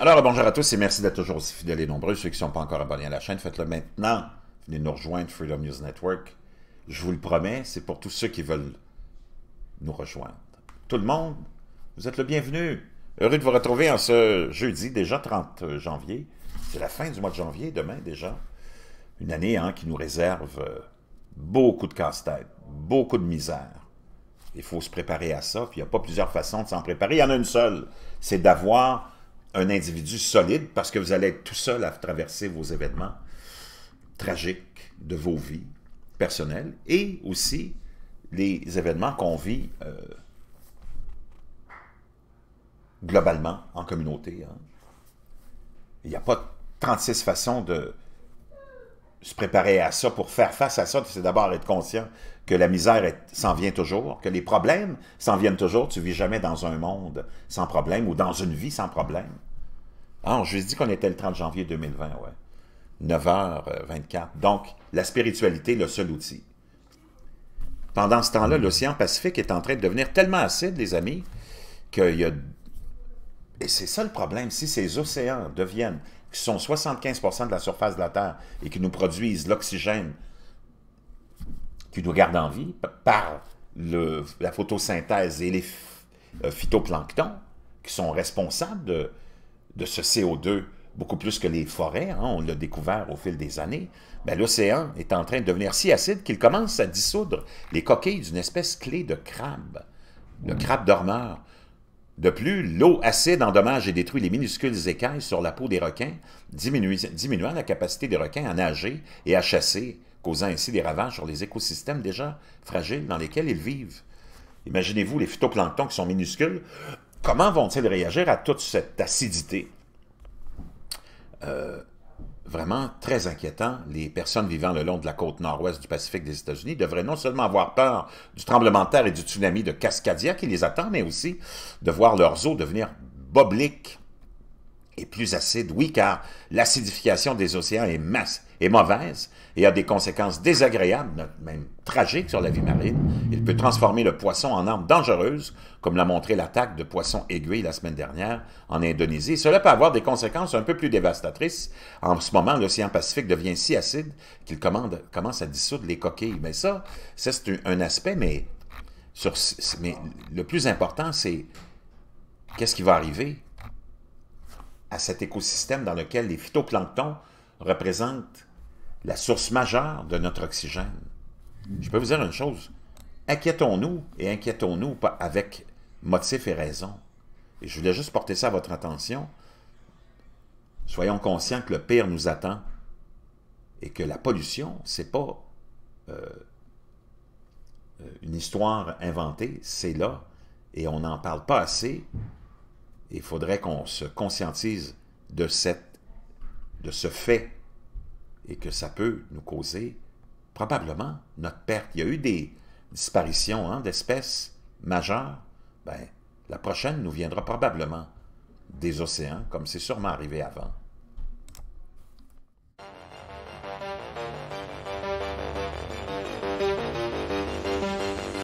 Alors, bonjour à tous et merci d'être toujours aussi fidèles et nombreux. Ceux qui ne sont pas encore abonnés à la chaîne, faites-le maintenant. Venez nous rejoindre Freedom News Network. Je vous le promets, c'est pour tous ceux qui veulent nous rejoindre. Tout le monde, vous êtes le bienvenu. Heureux de vous retrouver en ce jeudi, déjà 30 euh, janvier. C'est la fin du mois de janvier, demain déjà. Une année hein, qui nous réserve euh, beaucoup de casse-tête, beaucoup de misère, il faut se préparer à ça. Puis il n'y a pas plusieurs façons de s'en préparer. Il y en a une seule. C'est d'avoir un individu solide parce que vous allez être tout seul à traverser vos événements tragiques de vos vies personnelles et aussi les événements qu'on vit euh, globalement en communauté. Hein. Il n'y a pas 36 façons de, se préparer à ça, pour faire face à ça, c'est d'abord être conscient que la misère s'en vient toujours, que les problèmes s'en viennent toujours. Tu vis jamais dans un monde sans problème ou dans une vie sans problème. Ah, je vous ai dit qu'on était le 30 janvier 2020, ouais. 9h24. Euh, Donc, la spiritualité, le seul outil. Pendant ce temps-là, l'océan Pacifique est en train de devenir tellement acide, les amis, qu'il y a... Et c'est ça le problème. Si ces océans deviennent qui sont 75 de la surface de la Terre et qui nous produisent l'oxygène qui nous garde en vie par la photosynthèse et les euh, phytoplanctons qui sont responsables de, ce CO2 beaucoup plus que les forêts, hein, on l'a découvert au fil des années, ben, l'océan est en train de devenir si acide qu'il commence à dissoudre les coquilles d'une espèce clé de crabe, le mm. crabe dormeur. De plus, l'eau acide endommage et détruit les minuscules écailles sur la peau des requins, diminuant la capacité des requins à nager et à chasser, causant ainsi des ravages sur les écosystèmes déjà fragiles dans lesquels ils vivent. Imaginez-vous les phytoplanctons qui sont minuscules, comment vont-ils réagir à toute cette acidité? Euh, vraiment très inquiétant. Les personnes vivant le long de la côte nord-ouest du Pacifique des États-Unis devraient non seulement avoir peur du tremblement de terre et du tsunami de Cascadia qui les attend, mais aussi de voir leurs eaux devenir bobliques et plus acides. Oui, car l'acidification des océans est massive est mauvaise et a des conséquences désagréables, même tragiques sur la vie marine. Il peut transformer le poisson en arme dangereuse, comme l'a montré l'attaque de poissons aiguilles la semaine dernière en Indonésie. Cela peut avoir des conséquences un peu plus dévastatrices. En ce moment, l'océan Pacifique devient si acide qu'il commence à dissoudre les coquilles. Mais ça, c'est un, aspect, mais, mais le plus important, c'est qu'est-ce qui va arriver à cet écosystème dans lequel les phytoplanctons représentent la source majeure de notre oxygène. Je peux vous dire une chose. Inquiétons-nous et inquiétons-nous avec motif et raison. Et je voulais juste porter ça à votre attention. Soyons conscients que le pire nous attend et que la pollution, c'est pas euh, euh, une histoire inventée, c'est là et on n'en parle pas assez. Il faudrait qu'on se conscientise de, cette, de ce fait et que ça peut nous causer probablement notre perte. Il y a eu des disparitions hein, d'espèces majeures. Ben, la prochaine nous viendra probablement des océans, comme c'est sûrement arrivé avant.